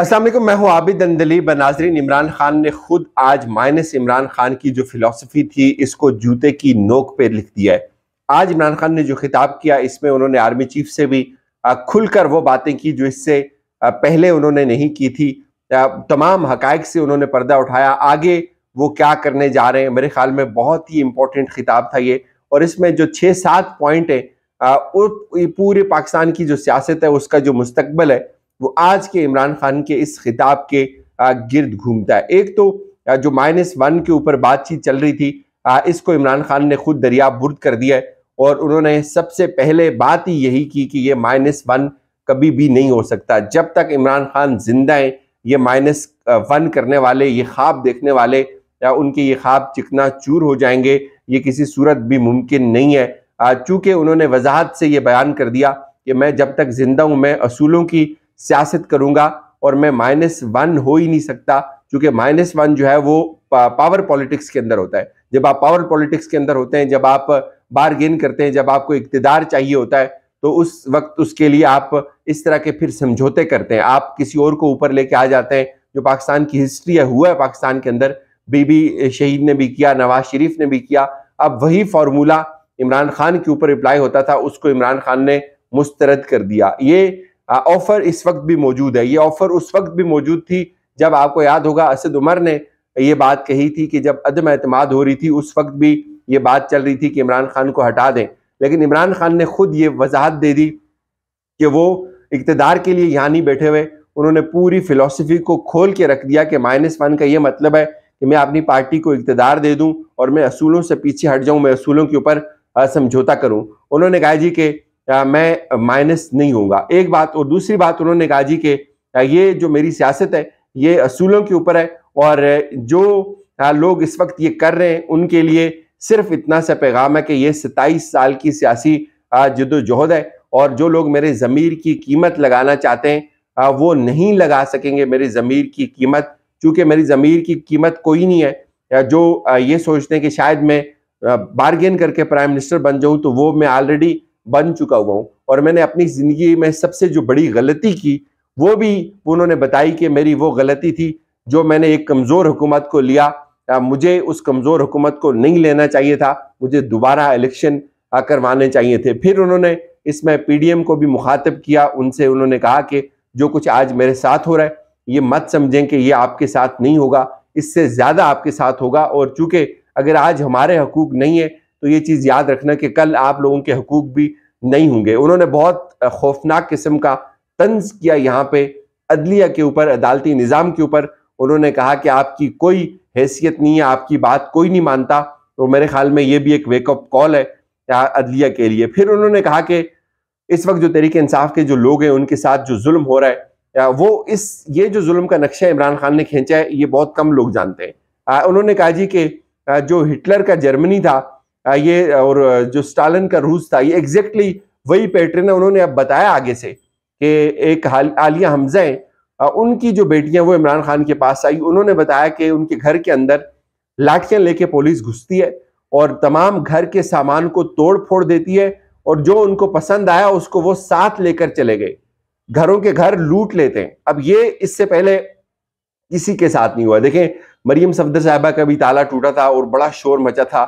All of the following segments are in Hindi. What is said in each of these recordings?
असलम मैं हूँ आबिद अंदली बनाजरीन इमरान खान ने खुद आज माइनस इमरान खान की जो फ़िलासफ़ी थी इसको जूते की नोक पे लिख दिया है आज इमरान खान ने जो खिताब किया इसमें उन्होंने आर्मी चीफ से भी खुलकर वो बातें की जो इससे पहले उन्होंने नहीं की थी तमाम हक़ से उन्होंने पर्दा उठाया आगे वो क्या करने जा रहे हैं मेरे ख्याल में बहुत ही इम्पोर्टेंट खिताब था ये और इसमें जो छः सात पॉइंट है पूरे पाकिस्तान की जो सियासत है उसका जो मुस्तबल है वो आज के इमरान खान के इस खिताब के गिर्द घूमता है एक तो जो माइनस वन के ऊपर बातचीत चल रही थी इसको इमरान खान ने खुद दरिया बुर्द कर दिया है और उन्होंने सबसे पहले बात ही यही की कि ये माइनस वन कभी भी नहीं हो सकता जब तक इमरान खान जिंदा हैं ये माइनस वन करने वाले ये ख्वाब देखने वाले या उनके ये ख्वाब चिकना चूर हो जाएंगे ये किसी सूरत भी मुमकिन नहीं है चूँकि उन्होंने वजाहत से ये बयान कर दिया कि मैं जब तक ज़िंदा हूँ मैं असूलों की सियासत करूंगा और मैं माइनस वन हो ही नहीं सकता क्योंकि माइनस वन जो है वो पावर पॉलिटिक्स के अंदर होता है जब आप पावर पॉलिटिक्स के अंदर होते हैं जब आप बारगेन करते हैं जब आपको इकतदार चाहिए होता है तो उस वक्त उसके लिए आप इस तरह के फिर समझौते करते हैं आप किसी और को ऊपर लेके आ जाते हैं जो पाकिस्तान की हिस्ट्री है हुआ है पाकिस्तान के अंदर बीबी शहीद ने भी किया नवाज शरीफ ने भी किया अब वही फार्मूला इमरान खान के ऊपर अप्लाई होता था उसको इमरान खान ने मुस्तरद कर दिया ये ऑफर इस वक्त भी मौजूद है ये ऑफर उस वक्त भी मौजूद थी जब आपको याद होगा असद उमर ने ये बात कही थी कि जब अदम अतमाद हो रही थी उस वक्त भी ये बात चल रही थी कि इमरान खान को हटा दें लेकिन इमरान खान ने खुद ये वजाहत दे दी कि वो इकतदार के लिए यहाँ नहीं बैठे हुए उन्होंने पूरी फिलासफी को खोल के रख दिया कि माइनस वन का ये मतलब है कि मैं अपनी पार्टी को इकतदार दे दूं और मैं असूलों से पीछे हट जाऊं मैं असूलों के ऊपर समझौता करूं उन्होंने कहा जी कि मैं माइनस नहीं होऊंगा एक बात और दूसरी बात उन्होंने कहा जी के ये जो मेरी सियासत है ये असूलों के ऊपर है और जो लोग इस वक्त ये कर रहे हैं उनके लिए सिर्फ इतना सा पैगाम है कि ये सत्ताईस साल की सियासी जदोजहद है और जो लोग मेरे ज़मीर की कीमत लगाना चाहते हैं वो नहीं लगा सकेंगे मेरे ज़मीर की कीमत चूँकि मेरी ज़मीर की कीमत कोई नहीं है जो ये सोचते हैं कि शायद मैं बार्गेन करके प्राइम मिनिस्टर बन जाऊँ तो वो मैं ऑलरेडी बन चुका हुआ हूँ और मैंने अपनी ज़िंदगी में सबसे जो बड़ी गलती की वो भी उन्होंने बताई कि मेरी वो गलती थी जो मैंने एक कमज़ोर हुकूमत को लिया मुझे उस कमज़ोर हुकूमत को नहीं लेना चाहिए था मुझे दोबारा इलेक्शन करवाने चाहिए थे फिर उन्होंने इसमें पीडीएम को भी मुखातब किया उनसे उन्होंने कहा कि जो कुछ आज मेरे साथ हो रहा है ये मत समझें कि ये आपके साथ नहीं होगा इससे ज़्यादा आपके साथ होगा और चूँकि अगर आज हमारे हकूक नहीं है तो ये चीज़ याद रखना कि कल आप लोगों के हकूक भी नहीं होंगे उन्होंने बहुत खौफनाक किस्म का तंज किया यहाँ पे अदलिया के ऊपर अदालती निज़ाम के ऊपर उन्होंने कहा कि आपकी कोई हैसियत नहीं है आपकी बात कोई नहीं मानता तो मेरे ख्याल में ये भी एक वेकअप कॉल है अदलिया के लिए फिर उन्होंने कहा कि इस वक्त जो तरीके इंसाफ के जो लोग हैं उनके साथ जो जुल्म हो रहा है या वो इस ये जो जुल्म का नक्शा इमरान खान ने खींचा है ये बहुत कम लोग जानते हैं उन्होंने कहा जी कि जो हिटलर का जर्मनी था ये और जो स्टालिन का रूज था ये एग्जैक्टली exactly वही पैटर्न है उन्होंने अब बताया आगे से कि एक आलिया हमजा है उनकी जो बेटियां वो इमरान खान के पास आई उन्होंने बताया कि उनके घर के अंदर लाठियां लेके पुलिस घुसती है और तमाम घर के सामान को तोड़ फोड़ देती है और जो उनको पसंद आया उसको वो साथ लेकर चले गए घरों के घर लूट लेते हैं अब ये इससे पहले किसी के साथ नहीं हुआ देखें मरियम सफदर साहबा का भी ताला टूटा था और बड़ा शोर मचा था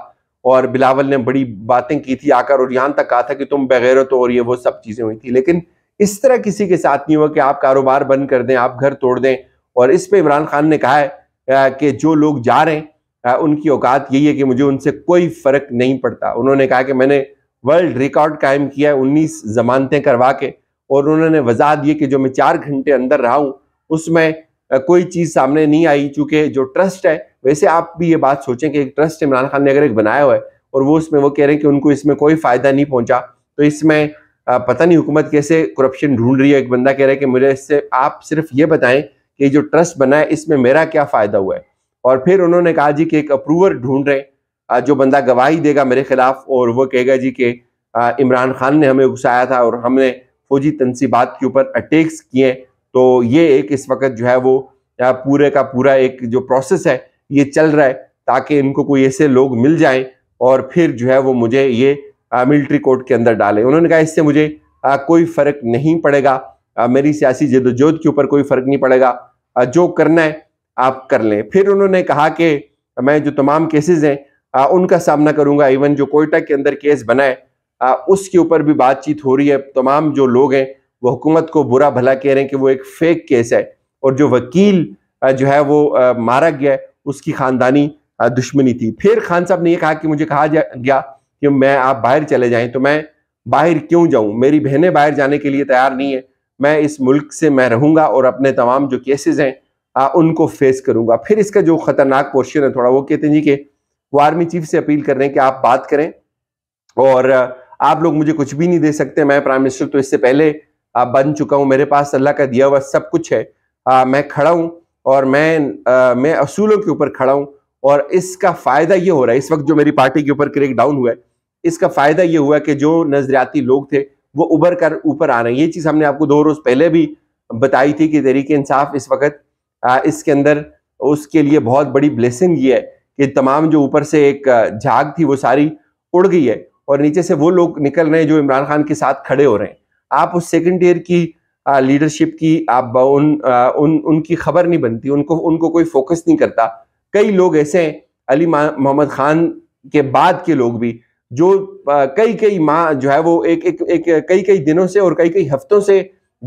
और बिलावल ने बड़ी बातें की थी आकर और यहाँ तक कहा था कि तुम बगैर तो और ये वो सब चीज़ें हुई थी लेकिन इस तरह किसी के साथ नहीं हुआ कि आप कारोबार बंद कर दें आप घर तोड़ दें और इस पर इमरान खान ने कहा है कि जो लोग जा रहे हैं उनकी औकात यही है कि मुझे उनसे कोई फ़र्क नहीं पड़ता उन्होंने कहा कि मैंने वर्ल्ड रिकॉर्ड कायम किया है उन्नीस जमानतें करवा के और उन्होंने वजह दी कि जो मैं चार घंटे अंदर रहा हूँ उसमें कोई चीज़ सामने नहीं आई चूँकि जो ट्रस्ट है वैसे आप भी ये बात सोचें कि एक ट्रस्ट इमरान खान ने अगर एक बनाया हुआ है और वो उसमें वो कह रहे हैं कि उनको इसमें कोई फ़ायदा नहीं पहुंचा तो इसमें पता नहीं हुकूमत कैसे करप्शन ढूंढ रही है एक बंदा कह रहा है कि मुझे इससे आप सिर्फ ये बताएं कि जो ट्रस्ट बना है इसमें मेरा क्या फ़ायदा हुआ है और फिर उन्होंने कहा जी कि एक अप्रूवर ढूंढ रहे हैं जो बंदा गवाही देगा मेरे खिलाफ और वो कहेगा जी कि इमरान खान ने हमें उकसाया था और हमने फौजी तनसीबात के ऊपर अटैक्स किए तो ये एक इस वक्त जो है वो पूरे का पूरा एक जो प्रोसेस है ये चल रहा है ताकि इनको कोई ऐसे लोग मिल जाए और फिर जो है वो मुझे ये मिलिट्री कोर्ट के अंदर डाले उन्होंने कहा इससे मुझे आ, कोई फ़र्क नहीं पड़ेगा आ, मेरी सियासी जदोजहद के ऊपर कोई फ़र्क नहीं पड़ेगा आ, जो करना है आप कर लें फिर उन्होंने कहा कि मैं जो तमाम केसेस हैं उनका सामना करूंगा इवन जो कोयटा के अंदर केस बना है उसके ऊपर भी बातचीत हो रही है तमाम जो लोग हैं वो हुकूमत को बुरा भला कह रहे हैं कि वो एक फेक केस है और जो वकील जो है वो मारा गया है उसकी खानदानी दुश्मनी थी फिर खान साहब ने यह कहा कि मुझे कहा गया कि मैं आप बाहर चले जाएं तो मैं बाहर क्यों जाऊं मेरी बहनें बाहर जाने के लिए तैयार नहीं है मैं इस मुल्क से मैं रहूंगा और अपने तमाम जो केसेस हैं आ, उनको फेस करूंगा फिर इसका जो खतरनाक पोर्शन है थोड़ा वो कहते हैं जी के वो आर्मी चीफ से अपील कर रहे हैं कि आप बात करें और आप लोग मुझे कुछ भी नहीं दे सकते मैं प्राइम मिनिस्टर तो इससे पहले बन चुका हूं मेरे पास अल्लाह का दिया हुआ सब कुछ है आ, मैं खड़ा हूं और मैं आ, मैं असूलों के ऊपर खड़ा हूँ और इसका फ़ायदा ये हो रहा है इस वक्त जो मेरी पार्टी के ऊपर क्रेक डाउन हुआ है इसका फ़ायदा ये हुआ कि जो नजरियाती लोग थे वो उभर कर ऊपर आ रहे हैं ये चीज़ हमने आपको दो रोज़ पहले भी बताई थी कि तहरीक इंसाफ इस वक्त आ, इसके अंदर उसके लिए बहुत बड़ी ब्लेसिंग ये है कि तमाम जो ऊपर से एक झाग थी वो सारी उड़ गई है और नीचे से वो लोग निकल रहे हैं जो इमरान खान के साथ खड़े हो रहे हैं आप उस सेकेंड ईयर की लीडरशिप की आप उन उन उनकी खबर नहीं बनती उनको उनको कोई फोकस नहीं करता कई लोग ऐसे हैं अली मोहम्मद खान के बाद के लोग भी जो कई कई माह जो है वो एक एक, एक कई कई दिनों से और कई कई हफ्तों से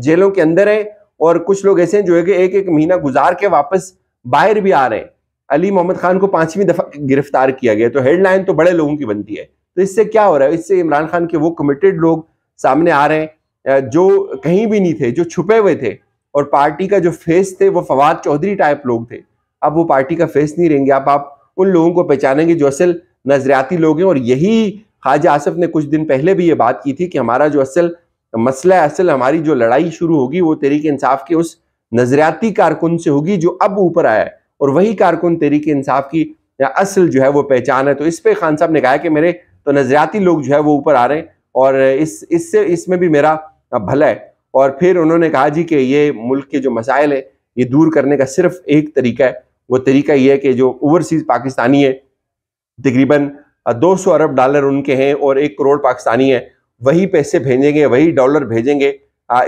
जेलों के अंदर है और कुछ लोग ऐसे हैं जो है कि एक एक महीना गुजार के वापस बाहर भी आ रहे हैं अली मोहम्मद खान को पांचवी दफा गिरफ्तार किया गया तो हेडलाइन तो बड़े लोगों की बनती है तो इससे क्या हो रहा है इससे इमरान खान के वो कमिटेड लोग सामने आ रहे हैं जो कहीं भी नहीं थे जो छुपे हुए थे और पार्टी का जो फेस थे वो फवाद चौधरी टाइप लोग थे अब वो पार्टी का फेस नहीं रहेंगे आप आप उन लोगों को पहचानेंगे जो असल नजरियाती लोग हैं और यही ख्वाजा आसफ ने कुछ दिन पहले भी ये बात की थी कि हमारा जो असल मसला असल हमारी जो लड़ाई शुरू होगी वो तरीके इंसाफ के उस नजरियाती कारकुन से होगी जो अब ऊपर आया है और वही कारकुन तरीके इंसाफ की या असल जो है वो पहचान है तो इस पर खान साहब ने कहा कि मेरे तो नजरियाती लोग जो है वो ऊपर आ रहे हैं और इस इससे इसमें भी मेरा भला है और फिर उन्होंने कहा जी कि ये मुल्क के जो मसाइल हैं ये दूर करने का सिर्फ एक तरीका है वो तरीका ये है कि जो ओवरसीज़ पाकिस्तानी है तकरीबन 200 अरब डॉलर उनके हैं और एक करोड़ पाकिस्तानी है वही पैसे भेजेंगे वही डॉलर भेजेंगे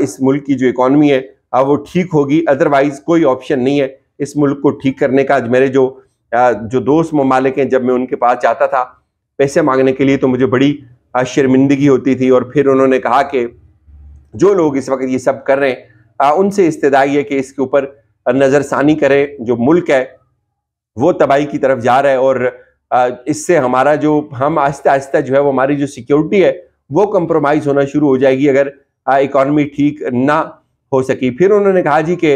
इस मुल्क की जो इकॉनमी है वो ठीक होगी अदरवाइज़ कोई ऑप्शन नहीं है इस मुल्क को ठीक करने का मेरे जो जो दोस्त ममालिक हैं जब मैं उनके पास जाता था पैसे मांगने के लिए तो मुझे बड़ी शर्मिंदगी होती थी और फिर उन्होंने कहा कि जो लोग इस वक्त ये सब कर रहे हैं उनसे इस्तदाई है कि इसके ऊपर नज़रसानी करें जो मुल्क है वो तबाही की तरफ जा रहा है और इससे हमारा जो हम आहिस्ता आहिस्ता जो है वो हमारी जो सिक्योरिटी है वो कम्प्रोमाइज़ होना शुरू हो जाएगी अगर इकॉनमी ठीक ना हो सकी फिर उन्होंने कहा जी कि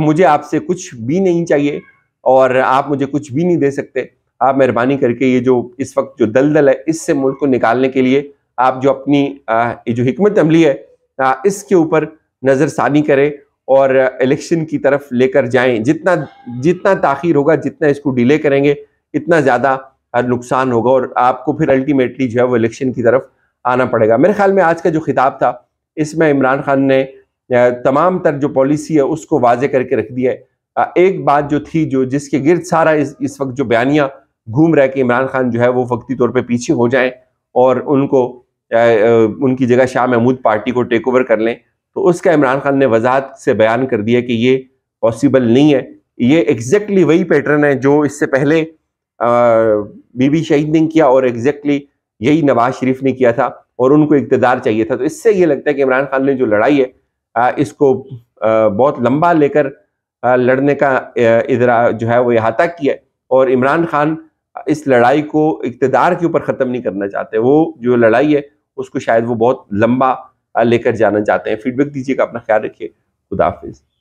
मुझे आपसे कुछ भी नहीं चाहिए और आप मुझे कुछ भी नहीं दे सकते आप मेहरबानी करके ये जो इस वक्त जो दलदल है इससे मुल्क को निकालने के लिए आप जो अपनी ये जो हमत अमली है इसके ऊपर नज़रसानी करें और इलेक्शन की तरफ लेकर जाएं जितना जितना ताखिर होगा जितना इसको डिले करेंगे इतना ज़्यादा नुकसान होगा और आपको फिर अल्टीमेटली जो है वो इलेक्शन की तरफ आना पड़ेगा मेरे ख्याल में आज का जो खिताब था इसमें इमरान खान ने तमाम तर जो पॉलिसी है उसको वाजे करके रख दिया है एक बात जो थी जो जिसके गिरद सारा इस, इस वक्त जो बयानियाँ घूम रहा है कि इमरान खान जो है वो वक्ती तौर पर पीछे हो जाएं और उनको उनकी जगह शाह महमूद पार्टी को टेक ओवर कर लें तो उसका इमरान खान ने वजाहत से बयान कर दिया कि ये पॉसिबल नहीं है ये एग्जैक्टली वही पैटर्न है जो इससे पहले बीबी शहीद ने किया और एग्जैक्टली यही नवाज शरीफ ने किया था और उनको इकतदार चाहिए था तो इससे ये लगता है कि इमरान खान ने जो लड़ाई है आ, इसको आ, बहुत लंबा लेकर लड़ने का इधरा जो है वो अहाता किया है और इमरान खान इस लड़ाई को इकतदार के ऊपर ख़त्म नहीं करना चाहते वो जो लड़ाई है उसको शायद वो बहुत लंबा लेकर जाना चाहते हैं फीडबैक दीजिएगा अपना ख्याल रखिए खुदाफिज़